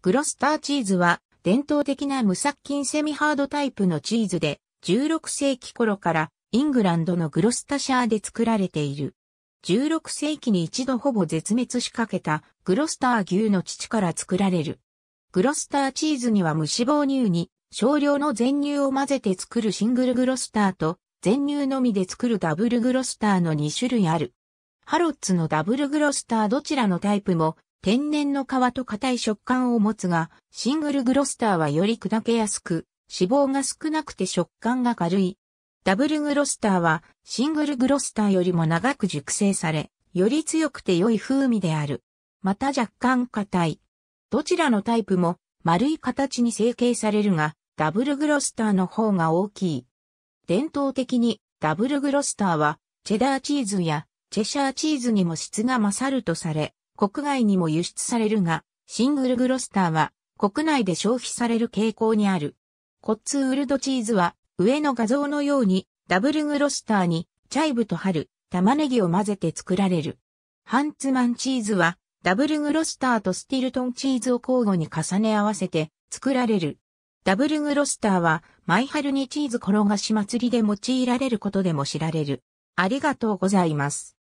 グロスターチーズは伝統的な無殺菌セミハードタイプのチーズで16世紀頃からイングランドのグロスタシャーで作られている。16世紀に一度ほぼ絶滅しかけたグロスター牛の乳から作られる。グロスターチーズには無脂肪乳に少量の全乳を混ぜて作るシングルグロスターと全乳のみで作るダブルグロスターの2種類ある。ハロッツのダブルグロスターどちらのタイプも天然の皮と硬い食感を持つが、シングルグロスターはより砕けやすく、脂肪が少なくて食感が軽い。ダブルグロスターはシングルグロスターよりも長く熟成され、より強くて良い風味である。また若干硬い。どちらのタイプも丸い形に成形されるが、ダブルグロスターの方が大きい。伝統的にダブルグロスターはチェダーチーズやチェシャーチーズにも質が勝るとされ、国外にも輸出されるが、シングルグロスターは国内で消費される傾向にある。コッツウールドチーズは上の画像のようにダブルグロスターにチャイブと春、玉ねぎを混ぜて作られる。ハンツマンチーズはダブルグロスターとスティルトンチーズを交互に重ね合わせて作られる。ダブルグロスターは毎春にチーズ転がし祭りで用いられることでも知られる。ありがとうございます。